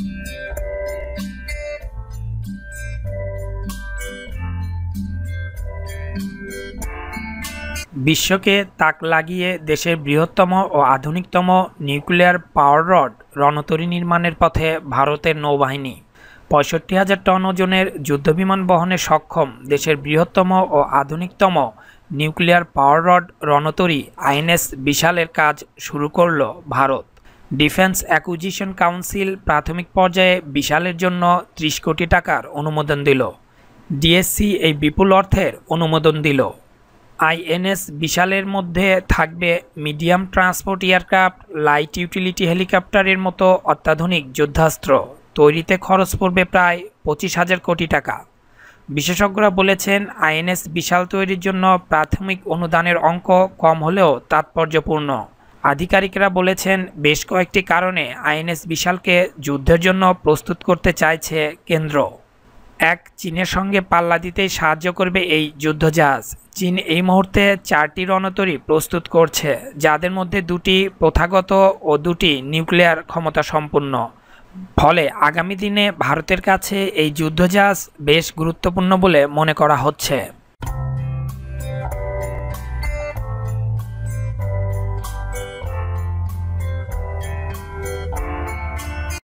বিশ্বকে তাক লাগিয়ে দেশের বৃহত্তম ও আধুনিকতম নিউক্লিয়ার পাওয়ার রড রণতরী নির্মাণের পথে ভারতের নৌবাহিনী পঁয়ষট্টি হাজার টন ওজনের যুদ্ধবিমান বহনে সক্ষম দেশের বৃহত্তম ও আধুনিকতম নিউক্লিয়ার পাওয়ার রড রণতরী আইএনএস বিশালের কাজ শুরু করল ভারত ডিফেন্স অ্যাকুজিশন কাউন্সিল প্রাথমিক পর্যায়ে বিশালের জন্য ত্রিশ কোটি টাকার অনুমোদন দিল ডিএসসি এই বিপুল অর্থের অনুমোদন দিল আইএনএস বিশালের মধ্যে থাকবে medium transport aircraft light utility হেলিকপ্টারের মতো অত্যাধুনিক যুদ্ধাস্ত্র তৈরিতে খরচ পড়বে প্রায় পঁচিশ হাজার কোটি টাকা বিশেষজ্ঞরা বলেছেন আইএনএস বিশাল তৈরির জন্য প্রাথমিক অনুদানের অঙ্ক কম হলেও তাৎপর্যপূর্ণ আধিকারিকরা বলেছেন বেশ কয়েকটি কারণে আইএনএস বিশালকে যুদ্ধের জন্য প্রস্তুত করতে চাইছে কেন্দ্র এক চীনের সঙ্গে পাল্লা দিতে সাহায্য করবে এই যুদ্ধজাহাজ চীন এই মুহূর্তে চারটি রণতরী প্রস্তুত করছে যাদের মধ্যে দুটি প্রথাগত ও দুটি নিউক্লিয়ার ক্ষমতা সম্পন্ন ফলে আগামী দিনে ভারতের কাছে এই যুদ্ধজাহাজ বেশ গুরুত্বপূর্ণ বলে মনে করা হচ্ছে